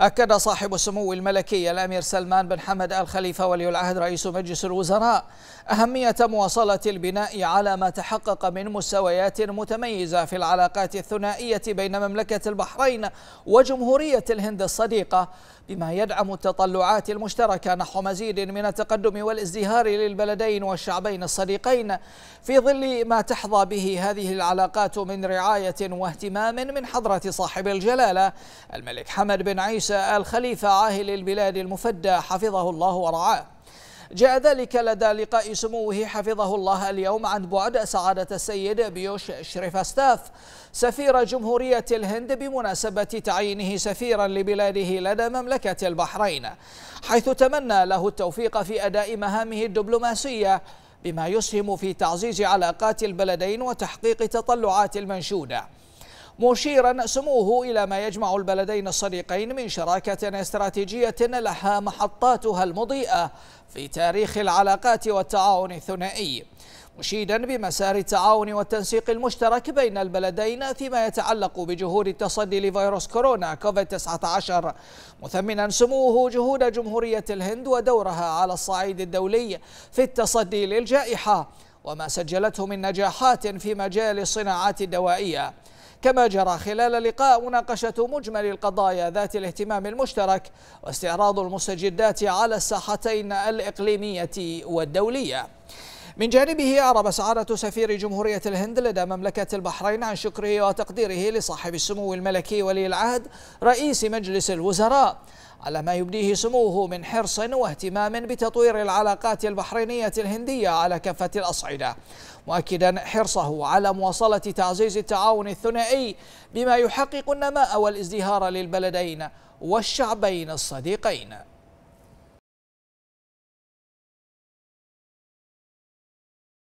أكد صاحب السمو الملكي الأمير سلمان بن حمد آل خليفة ولي العهد رئيس مجلس الوزراء أهمية مواصلة البناء على ما تحقق من مستويات متميزة في العلاقات الثنائية بين مملكة البحرين وجمهورية الهند الصديقة بما يدعم التطلعات المشتركة نحو مزيد من التقدم والازدهار للبلدين والشعبين الصديقين في ظل ما تحظى به هذه العلاقات من رعاية واهتمام من حضرة صاحب الجلالة الملك حمد بن عيسى عيسى الخليفة عاهل البلاد المفدى حفظه الله ورعاه جاء ذلك لدى لقاء سموه حفظه الله اليوم عن بعد سعادة السيد بيوش شريفاستاف سفير جمهورية الهند بمناسبة تعيينه سفيرا لبلاده لدى مملكة البحرين حيث تمنى له التوفيق في أداء مهامه الدبلوماسية بما يسهم في تعزيز علاقات البلدين وتحقيق تطلعات المنشوده مشيرا سموه إلى ما يجمع البلدين الصديقين من شراكة استراتيجية لها محطاتها المضيئة في تاريخ العلاقات والتعاون الثنائي مشيدا بمسار التعاون والتنسيق المشترك بين البلدين فيما يتعلق بجهود التصدي لفيروس كورونا كوفيد 19 مثمنا سموه جهود جمهورية الهند ودورها على الصعيد الدولي في التصدي للجائحة وما سجلته من نجاحات في مجال الصناعات الدوائية كما جرى خلال اللقاء مناقشة مجمل القضايا ذات الاهتمام المشترك واستعراض المستجدات على الساحتين الإقليمية والدولية من جانبه أعرب سعادة سفير جمهورية الهند لدى مملكة البحرين عن شكره وتقديره لصاحب السمو الملكي ولي العهد رئيس مجلس الوزراء على ما يبديه سموه من حرص واهتمام بتطوير العلاقات البحرينية الهندية على كافة الأصعدة مؤكدا حرصه على مواصلة تعزيز التعاون الثنائي بما يحقق النماء والازدهار للبلدين والشعبين الصديقين